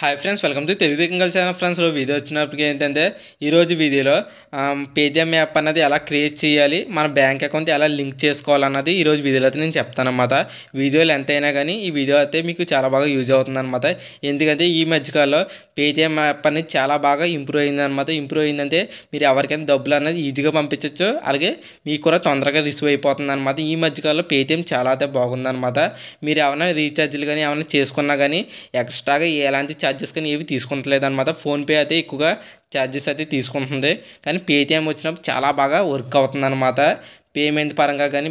hi friends welcome to Telugu కలిసి channel friends video వచ్చినప్పటికి ఏంటంటే ఈరోజు వీడియోలో పేటిఎం యాప్ అన్నది ఎలా క్రియేట్ చేయాలి మన బ్యాంక్ అకౌంట్ ఎలా లింక్ చేసుకోవాలన్నది ఈరోజు వీడియోలో అయితే నేను చెప్తానమాట వీడియోలు ఎంతైనా కానీ ఈ వీడియో అయితే మీకు చాలా బాగా యూజ్ అవుతుందన్నమాట ఎందుకంటే ఈ మధ్యకాలంలో పేటిఎం యాప్ అనేది చాలా బాగా ఇంప్రూవ్ అయిందనమాట ఇంప్రూవ్ అయిందంటే మీరు ఎవరికైనా డబ్బులు అనేది ఈజీగా పంపించవచ్చు అలాగే మీకు కూడా తొందరగా రిసీవ్ అయిపోతుంది అనమాట ఈ మధ్యకాలంలో పేటిఎం చాలా అయితే బాగుందనమాట మీరు ఏమైనా రీఛార్జ్లు కానీ ఏమైనా చేసుకున్నా కానీ ఎక్స్ట్రాగా ఎలాంటి ఛార్జెస్ కానీ ఏవి తీసుకుంటలేదు అనమాట ఫోన్పే అయితే ఎక్కువగా ఛార్జెస్ అయితే తీసుకుంటుంది కానీ పేటిఎం వచ్చినప్పుడు చాలా బాగా వర్క్ అవుతుంది అనమాట పేమెంట్ పరంగా కానీ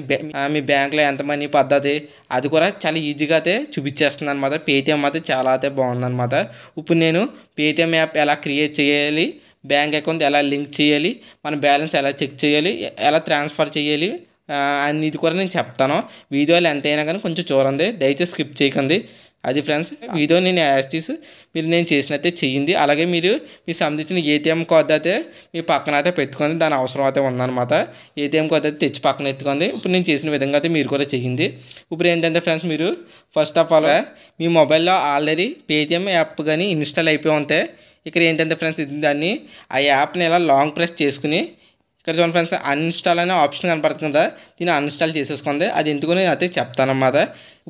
మీ బ్యాంక్లో ఎంత మనీ పద్ధతి అది కూడా చాలా ఈజీగా అయితే చూపించేస్తుంది అనమాట పేటిఎం అయితే చాలా అయితే బాగుందనమాట ఇప్పుడు నేను పేటిఎం యాప్ ఎలా క్రియేట్ చేయాలి బ్యాంక్ అకౌంట్ ఎలా లింక్ చేయాలి మన బ్యాలెన్స్ ఎలా చెక్ చేయాలి ఎలా ట్రాన్స్ఫర్ చేయాలి అనేది కూడా నేను చెప్తాను వీడియోలు ఎంతైనా కానీ కొంచెం చూడండి దయచేసి స్కిప్ చేయకండి అది ఫ్రెండ్స్ ఇదో నేను యాస్టీస్ మీరు నేను చేసినైతే చెయ్యింది అలాగే మీరు మీ సంబంధించిన ఏటీఎం కార్డు అయితే మీ పక్కన అయితే పెట్టుకొని దాని అవసరం అయితే ఉందన్నమాట ఏటీఎం కార్డు అయితే తెచ్చి పక్కన ఎత్తుకోండి ఇప్పుడు నేను చేసిన విధంగా అయితే మీరు కూడా చెయ్యింది ఇప్పుడు ఏంటంటే ఫ్రెండ్స్ మీరు ఫస్ట్ ఆఫ్ ఆల్ మీ మొబైల్లో ఆల్రెడీ పేటిఎం యాప్ కానీ ఇన్స్టాల్ అయిపోయి ఉంటే ఇక్కడ ఏంటంటే ఫ్రెండ్స్ దాన్ని ఆ యాప్ని ఇలా లాంగ్ ప్రెస్ చేసుకుని ఇక్కడ చూడండి ఫ్రెండ్స్ అన్ఇన్స్టాల్ అనే ఆప్షన్ కనపడుతుంది కదా దీన్ని అన్ఇన్స్టాల్ చేసేసుకుంది అది ఎందుకు నేను అయితే చెప్తానమాట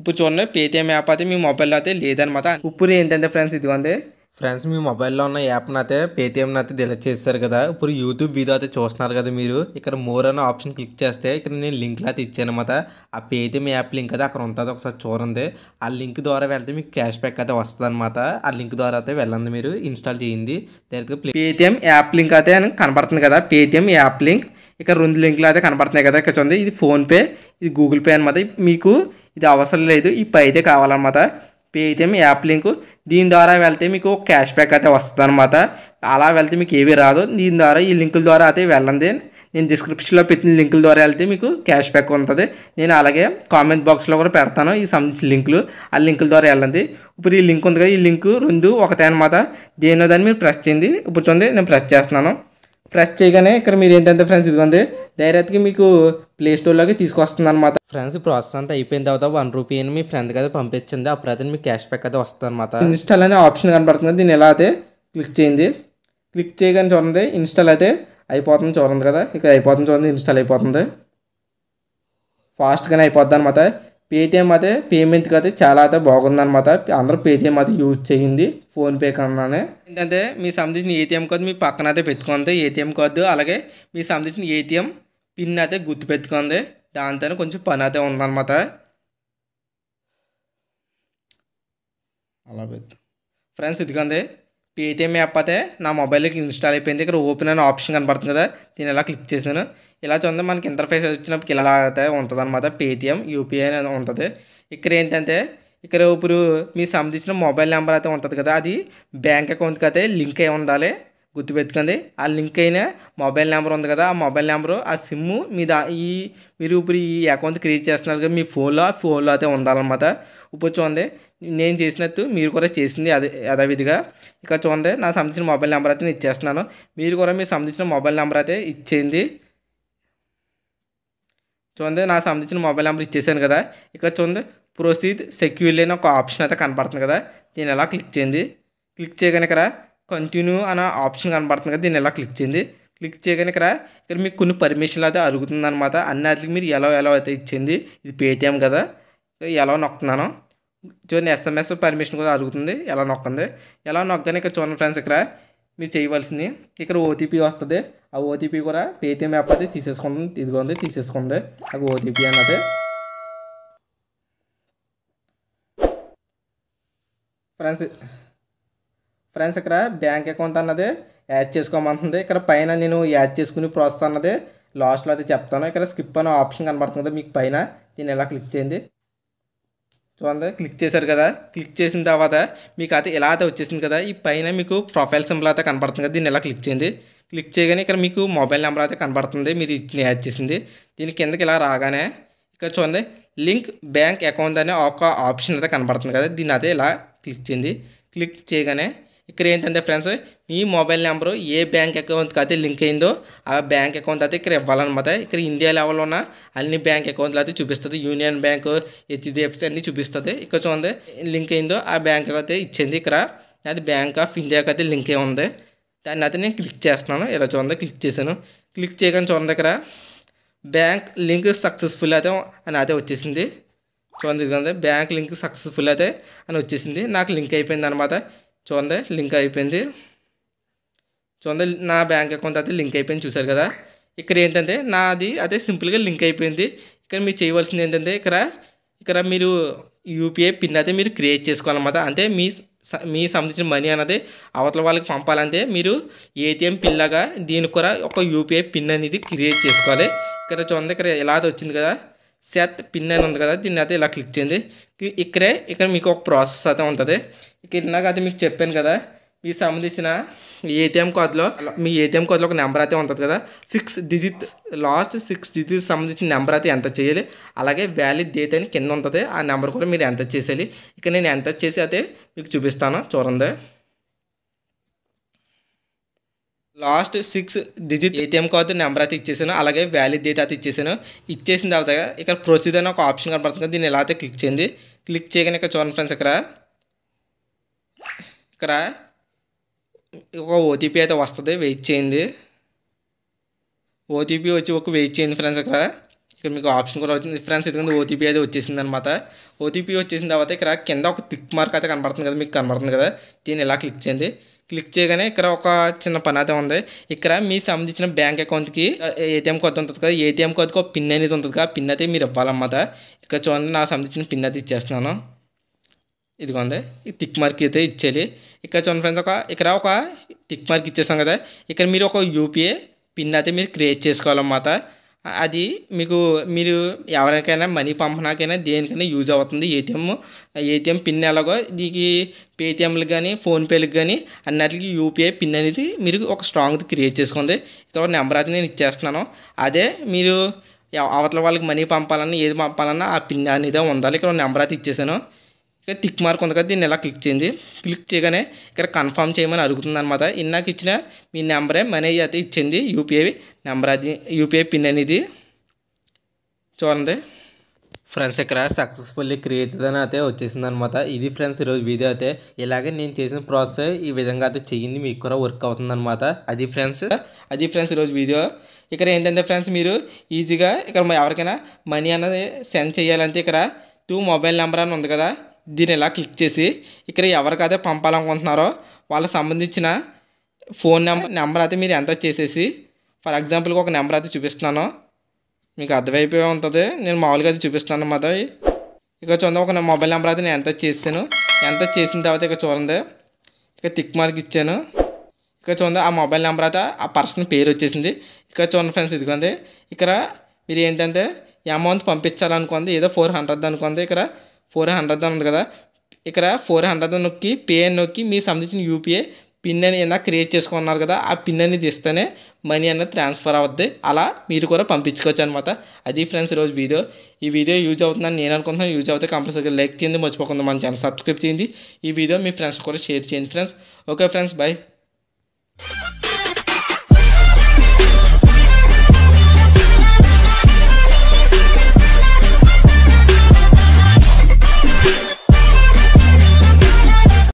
ఇప్పుడు చూడండి పేటీఎం యాప్ అయితే మీ మొబైల్లో అయితే లేదనమాట ఇప్పుడు ఏంటంటే ఫ్రెండ్స్ ఇదిగోండి ఫ్రెండ్స్ మీ మొబైల్లో ఉన్న యాప్ అయితే పేటీఎంని అయితే డిలీట్ చేశారు కదా ఇప్పుడు యూట్యూబ్ వీడియో అయితే చూస్తున్నారు కదా మీరు ఇక్కడ మోర్ అనే ఆప్షన్ క్లిక్ చేస్తే ఇక్కడ నేను లింక్లో అయితే అనమాట ఆ పేటీఎం యాప్ లింక్ అయితే అక్కడ ఉంటుంది ఒకసారి చూడండి ఆ లింక్ ద్వారా వెళ్తే మీకు క్యాష్ బ్యాక్ అయితే వస్తుంది అనమాట ఆ లింక్ ద్వారా అయితే వెళ్ళండి మీరు ఇన్స్టాల్ చేయండి డైరెక్ట్గా పేటీఎం యాప్ లింక్ అయితే కనబడుతుంది కదా పేటీఎం యాప్ లింక్ ఇక్కడ రెండు లింక్లు అయితే కనబడుతున్నాయి కదా ఇక్కడ చూడండి ఇది ఫోన్పే ఇది గూగుల్ పే అనమాట మీకు ఇది అవసరం లేదు ఈ అయితే కావాలన్నమాట పే అయితే మీ యాప్ లింక్ దీని ద్వారా వెళ్తే మీకు క్యాష్ బ్యాక్ అయితే వస్తుంది అనమాట అలా వెళ్తే మీకు ఏవి రాదు దీని ద్వారా ఈ లింకుల ద్వారా అయితే వెళ్ళండి నేను డిస్క్రిప్షన్లో పెట్టిన లింకుల ద్వారా వెళ్తే మీకు క్యాష్ బ్యాక్ ఉంటుంది నేను అలాగే కామెంట్ బాక్స్లో కూడా పెడతాను ఈ సంబంధించిన లింకులు ఆ లింకుల ద్వారా వెళ్ళండి ఇప్పుడు ఈ లింక్ ఉంది కదా ఈ లింక్ రెండు ఒకటే అనమాట దేని దాన్ని మీరు ప్రెస్ చేయండి ఇప్పుడు చూడండి నేను ప్రెస్ చేస్తున్నాను ప్రెస్ చేయగానే ఇక్కడ మీరు ఏంటంటే ఫ్రెండ్స్ ఇదిగోండి డైరెక్ట్గా మీకు ప్లే స్టోర్లోకి తీసుకొస్తుంది అనమాట ఫ్రెండ్స్ ప్రాసెస్ అంతా అయిపోయిన తర్వాత వన్ రూపీ అని మీ ఫ్రెండ్ కదా పంపించింది అప్పుడు అయితే మీకు క్యాష్ బ్యాక్ అయితే వస్తుంది అనమాట ఇన్స్టాల్ అనే ఆప్షన్ కనబడుతుంది దీన్ని ఎలా అయితే క్లిక్ చేయండి క్లిక్ చేయగానే చూడండి ఇన్స్టాల్ అయితే అయిపోతుంది చూడండి కదా ఇక్కడ అయిపోతుంది చూడండి ఇన్స్టాల్ అయిపోతుంది ఫాస్ట్గానే అయిపోద్ది అనమాట పేటిఎం అయితే పేమెంట్కి అయితే చాలా అయితే బాగుంది అనమాట అందరూ పేటిఎం అయితే యూజ్ చేయింది ఫోన్పే కన్నానే ఏంటంటే మీ సంబంధించిన ఏటీఎం కార్డు మీ పక్కన అయితే పెట్టుకుంది ఏటీఎం కార్డు అలాగే మీ సంబంధించిన ఏటీఎం పిన్ అయితే గుర్తు పెట్టుకుంది దాంతో కొంచెం పని అయితే ఉందన్నమాట అలా పెద్ద ఫ్రెండ్స్ ఇదిగోండి పేటిఎం యాప్ అయితే నా మొబైల్కి ఇన్స్టాల్ అయిపోయింది ఇక్కడ ఓపెన్ అనే ఆప్షన్ కనబడుతుంది కదా నేను ఇలా క్లిక్ చేశాను ఇలా చూడండి మనకి ఇంటర్ఫేస్ వచ్చినప్పుడు ఇలా అయితే ఉంటుంది అనమాట పేటిఎం యూపీఐ అనేది ఉంటుంది ఇక్కడ ఏంటంటే ఇక్కడ ఇప్పుడు మీకు సంబంధించిన మొబైల్ నెంబర్ అయితే ఉంటుంది కదా అది బ్యాంక్ అకౌంట్కి అయితే లింక్ అయి ఉండాలి గుర్తుపెట్టుకోండి ఆ లింక్ అయిన మొబైల్ నెంబర్ ఉంది కదా ఆ మొబైల్ నెంబరు ఆ సిమ్ మీ దా ఈ మీరు ఇప్పుడు ఈ అకౌంట్ క్రియేట్ చేస్తున్నారు కదా మీ ఫోన్లో ఆ ఫోన్లో అయితే ఉండాలన్నమాట ఇప్పుడు చూడండి నేను చేసినట్టు మీరు కూడా చేసింది అదే యథావిధిగా ఇక్కడ చూడండి నా సంబంధించిన మొబైల్ నెంబర్ అయితే నేను ఇచ్చేస్తున్నాను మీరు కూడా మీకు సంబంధించిన మొబైల్ నెంబర్ అయితే ఇచ్చేయండి చూడండి నాకు సంబంధించిన మొబైల్ నెంబర్ ఇచ్చేసాను కదా ఇక్కడ చూడండి ప్రొసీడ్ సెక్యూర్లీ అని ఒక ఆప్షన్ అయితే కనపడుతుంది కదా దీన్ని ఎలా క్లిక్ చేయండి క్లిక్ చేయగానే ఇక్కడ కంటిన్యూ అనే ఆప్షన్ కనపడుతుంది కదా దీన్ని ఎలా క్లిక్ చేయండి క్లిక్ చేయగానే ఇక్కడ ఇక్కడ మీకు కొన్ని పర్మిషన్లు అయితే అరుగుతుంది అనమాట అన్ని వాటికి మీరు ఎలా ఎలా అయితే ఇచ్చింది ఇది పేటిఎం కదా ఎలా నొక్కుతున్నాను చూడండి ఎస్ఎంఎస్ పర్మిషన్ కూడా అడుగుతుంది ఎలా నొక్కుంది ఎలా నొక్కగానే ఇక్కడ చూడండి ఫ్రెండ్స్ ఇక్కడ మీరు చేయవలసింది ఇక్కడ ఓటీపీ వస్తుంది ఆ ఓటీపీ కూడా పేటీఎం యాప్ అయితే తీసేసుకుంటుంది ఇదిగోంది తీసేసుకుంది నాకు ఓటీపీ అన్నది ఫ్రెండ్స్ ఫ్రెండ్స్ ఇక్కడ బ్యాంక్ అకౌంట్ అన్నది యాడ్ చేసుకోమంటుంది ఇక్కడ పైన నేను యాడ్ చేసుకునే ప్రాసెస్ అన్నది లాస్ట్లో అయితే చెప్తాను ఇక్కడ స్కిప్ అనే ఆప్షన్ కనబడుతుంది మీకు పైన దీన్ని ఎలా క్లిక్ చేయండి చూడండి క్లిక్ చేశారు కదా క్లిక్ చేసిన తర్వాత మీకు అయితే ఇలా అయితే వచ్చేసింది కదా ఈ పైన మీకు ప్రొఫైల్ సింబల్ అయితే కనపడుతుంది కదా దీన్ని ఎలా క్లిక్ చేయండి క్లిక్ చేయగానే ఇక్కడ మీకు మొబైల్ నంబర్ అయితే కనబడుతుంది మీరు క్లిక్ యాడ్ చేస్తుంది దీని కిందకి ఇలా రాగానే ఇక్కడ చూస్తే లింక్ బ్యాంక్ అకౌంట్ అనే ఒక ఆప్షన్ రక కనబడుతుంది కదా దీనితే ఇలా క్లిక్ చెంది క్లిక్ చేయగానే ఇక్కడ ఏంటంటే ఫ్రెండ్స్ ఈ మొబైల్ నంబర్ ఏ బ్యాంక్ అకౌంట్ కాతే లింక్ అయ్యిందో ఆ బ్యాంక్ అకౌంట్ అయితే ఇక్కడ ఇవ్వాలన మాట ఇక్కడ ఇండియా లెవెల్ లో ఉన్న అన్ని బ్యాంక్ అకౌంట్ల అయితే చూపిస్తది యూనియన్ బ్యాంక్ HDFC అన్ని చూపిస్తది ఇక్కడ చూస్తే లింక్ అయ్యిందో ఆ బ్యాంక్ అకౌంట్ ఇచ్చేది ఇకరా అది బ్యాంక్ ఆఫ్ ఇండియా కాతే లింక్ అయ్యి ఉంది దాన్ని అయితే నేను క్లిక్ చేస్తున్నాను ఇలా చూడండి క్లిక్ చేశాను క్లిక్ చేయగానే చూడండి దగ్గర బ్యాంక్ లింక్ సక్సెస్ఫుల్ అయితే అని అయితే వచ్చేసింది చూడండి బ్యాంక్ లింక్ సక్సెస్ఫుల్ అయితే అని వచ్చేసింది నాకు లింక్ అయిపోయింది అనమాట చూడండి లింక్ అయిపోయింది చూడండి నా బ్యాంక్ అకౌంట్ అయితే లింక్ అయిపోయింది చూశారు కదా ఇక్కడ ఏంటంటే నాది అదే సింపుల్గా లింక్ అయిపోయింది ఇక్కడ మీరు చేయవలసింది ఏంటంటే ఇక్కడ ఇక్కడ మీరు యూపీఐ పిన్ అయితే మీరు క్రియేట్ చేసుకోవాలన్నమాట అంటే మీ మీ సంబంధించిన మనీ అనేది అవతల వాళ్ళకి పంపాలంటే మీరు ఏటీఎం పిల్లగా దీనికి కూడా ఒక యూపీఐ పిన్ అనేది క్రియేట్ చేసుకోవాలి ఇక్కడ చూడండి ఇక్కడ ఇలా వచ్చింది కదా సెత్ పిన్ అని ఉంది కదా దీన్ని అయితే ఇలా క్లిక్ చేయండి ఇక్కడే ఇక్కడ మీకు ఒక ప్రాసెస్ అయితే ఉంటుంది ఇక్కడ నాకు అది మీకు చెప్పాను కదా మీ సంబంధించిన ఏటీఎం కార్డులో మీ ఏటీఎం కార్డులో ఒక నెంబర్ అయితే ఉంటుంది కదా six digit last six digit సంబంధించిన నెంబర్ అయితే ఎంత చేయాలి అలాగే వ్యాలిడ్ డేట్ అని కింద ఉంటుంది ఆ నెంబర్ కూడా మీరు ఎంత చేసేయాలి ఇక్కడ నేను ఎంత చేసి అయితే మీకు చూపిస్తాను చూడండి last six digit ATM card number అయితే ఇచ్చేసాను అలాగే వ్యాలిడ్ డేట్ అయితే ఇచ్చేసాను ఇచ్చేసిన తర్వాత ఇక్కడ ప్రొసీజర్ అని ఒక ఆప్షన్ కనపడుతుంది దీన్ని ఎలా అయితే క్లిక్ చేయండి క్లిక్ చేయగానే ఇక్కడ చూడండి ఫ్రెండ్స్ ఇక్కడ ఇక్కడ ఒక ఓటీపీ అయితే వస్తుంది వెయిట్ చేయండి ఓటీపీ వచ్చి ఒక వెయిట్ చేయండి ఫ్రెండ్స్ ఇక్కడ ఇక్కడ మీకు ఆప్షన్ కూడా వచ్చింది ఫ్రెండ్స్ ఎందుకంటే ఓటీపీ అయితే వచ్చేసింది అనమాట ఓటీపీ వచ్చేసిన తర్వాత ఇక్కడ కింద ఒక టిక్ మార్క్ అయితే కనబడుతుంది కదా మీకు కనబడుతుంది కదా దీన్ని ఇలా క్లిక్ చేయండి క్లిక్ చేయగానే ఇక్కడ ఒక చిన్న పని అయితే ఉంది ఇక్కడ మీ సంబంధించిన బ్యాంక్ అకౌంట్కి ఏటీఎం కార్డు ఉంటుంది కదా ఏటీఎం కోడ్కి ఒక పిన్ అనేది ఉంటుంది కదా పిన్ అయితే మీరు ఇవ్వాలన్నమాట ఇక్కడ చూడండి నాకు సంబంధించిన పిన్ అయితే ఇచ్చేస్తున్నాను ఇదిగోండి ఈ టిక్ మార్క్ అయితే ఇచ్చేయాలి ఇక్కడ చూడండి ఫ్రెండ్స్ ఒక ఇక్కడ ఒక టిక్ మార్క్ ఇచ్చేసాం కదా ఇక్కడ మీరు ఒక యూపీఏ పిన్ అయితే మీరు క్రియేట్ చేసుకోవాలన్నమాట అది మీకు మీరు ఎవరికైనా మనీ పంపడానికైనా దేనికైనా యూజ్ అవుతుంది ఏటీఎం ఏటీఎం పిన్ ఎలాగో దీనికి పేటిఎంలకు కానీ ఫోన్పేలకు కానీ అన్నిటికీ యూపీఐ పిన్ అనేది మీరు ఒక స్ట్రాంగ్ క్రియేట్ చేసుకోండి ఇక్కడ ఒక నెంబర్ అయితే నేను ఇచ్చేస్తున్నాను అదే మీరు అవతల వాళ్ళకి మనీ పంపాలన్నా ఏది పంపాలన్నా ఆ పిన్ అనేది ఉండాలి ఇక్కడ నెంబర్ అయితే ఇచ్చేసాను ఇక టిక్ మార్క్ ఉంది కదా దీన్ని ఇలా క్లిక్ చేయండి క్లిక్ చేయగానే ఇక్కడ కన్ఫర్మ్ చేయమని అడుగుతుంది అనమాట ఇన్నాక ఇచ్చిన మీ నెంబరే మనీ అయితే ఇచ్చింది యూపీఐ నెంబర్ అది యూపీఐ పిన్ అనేది చూడండి ఫ్రెండ్స్ ఇక్కడ సక్సెస్ఫుల్లీ క్రియేటెడ్ అని అయితే వచ్చేసింది అనమాట ఇది ఫ్రెండ్స్ ఈరోజు వీడియో అయితే ఇలాగే నేను చేసిన ప్రాసెస్ ఈ విధంగా అయితే చేయింది మీకు కూడా వర్క్ అవుతుంది అనమాట అది ఫ్రెండ్స్ అది ఫ్రెండ్స్ ఈరోజు వీడియో ఇక్కడ ఏంటంటే ఫ్రెండ్స్ మీరు ఈజీగా ఇక్కడ ఎవరికైనా మనీ అనేది సెండ్ చేయాలంటే ఇక్కడ టూ మొబైల్ నెంబర్ అని ఉంది కదా దీని ఇలా క్లిక్ చేసి ఇక్కడ ఎవరికైతే పంపాలనుకుంటున్నారో వాళ్ళకి సంబంధించిన ఫోన్ నెంబర్ నెంబర్ అయితే మీరు ఎంత చేసేసి ఫర్ ఎగ్జాంపుల్గా ఒక నెంబర్ అయితే చూపిస్తున్నాను మీకు అర్థమైపోయి ఉంటుంది నేను మామూలుగా అయితే చూపిస్తున్నాను అన్నమాట ఇక చూడండి ఒక మొబైల్ నెంబర్ అయితే నేను ఎంత చేసాను ఎంత చేసిన తర్వాత ఇక చూడండి ఇక తిక్ మార్క్ ఇచ్చాను ఇక చూడండి ఆ మొబైల్ నెంబర్ అయితే ఆ పర్సన్ పేరు వచ్చేసింది ఇక చూడండి ఫ్రెండ్స్ ఇదిగోండి ఇక్కడ మీరు ఏంటంటే అమౌంట్ పంపించాలనుకోండి ఏదో ఫోర్ హండ్రెడ్ అనుకోండి ఇక్కడ ఫోర్ హండ్రెడ్ అని ఉంది కదా ఇక్కడ ఫోర్ హండ్రెడ్ నొక్కి పే అని నొక్కి మీ సంబంధించిన యూపీఐ పిన్ అని ఏదైనా క్రియేట్ చేసుకున్నారు కదా ఆ పిన్ అనేది ఇస్తేనే మనీ అనేది ట్రాన్స్ఫర్ అవుద్ది అలా మీరు కూడా పంపించుకోవచ్చు అనమాట అది ఫ్రెండ్స్ ఈరోజు వీడియో ఈ వీడియో యూజ్ అవుతుందని నేను అనుకుంటున్నాను యూజ్ అవుతే కంపల్సరీగా లైక్ చేయండి మర్చిపోకుండా మన ఛానల్ సబ్స్క్రైబ్ చేయండి ఈ వీడియో మీ ఫ్రెండ్స్ కూడా షేర్ చేయండి ఫ్రెండ్స్ ఓకే ఫ్రెండ్స్ బాయ్